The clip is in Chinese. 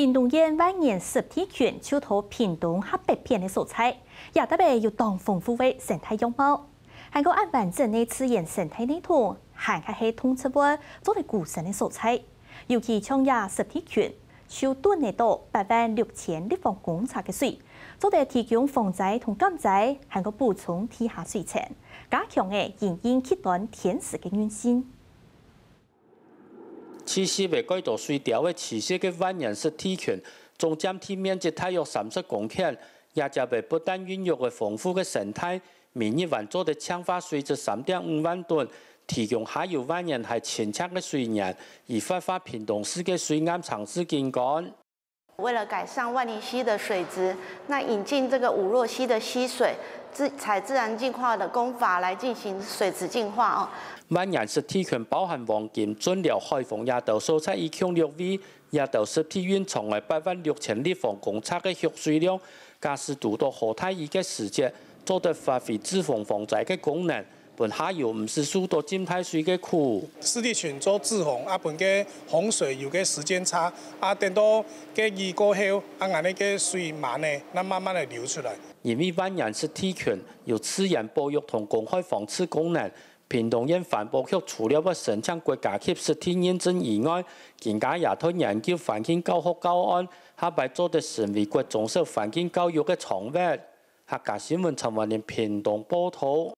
平洞烟万年石梯泉出土平东黑白片的素材，也特别有当丰富味生态拥抱，还可按完整的自然生态泥图，旱客系通出锅作为古生的素材，尤其像亚石梯泉，秋冬内度八万六千立方公尺的水，作来提供防灾同减灾，还可补充地下水层，加强的引烟切断天时的运行。七十个季度水调的七十个万人式梯群，总占地面积大约三十公顷，也就被不断孕育的丰富的生态。明日运作的强化水质三点五万吨，提供下游万人系清澈的水源，以发挥平东市的水岸城市景观。为了改善万宁溪的水质，那引进这个五洛溪的溪水，自采自然净化的工法来进行水质净化哦。万人是提群包含黄金、砖料、海丰、亚豆蔬菜、一区六 V、亚豆是体运场下八万六千立方公尺的蓄水量，加适度到河太鱼的时节，做得发挥脂防防灾的功能。本下游唔是输到金泰水嘅库湿地群做自红啊本嘅洪水有嘅时间差啊等到建议过后啊眼呢嘅水慢呢慢慢嚟流出来。而呢班人实体群有自然保育同公开防刺功能平东县环保局除了要申请国家级实体认证以外更加也推研究环境教学教案下摆做的是美国总式环境教育嘅床位客家新闻曾为您平等报道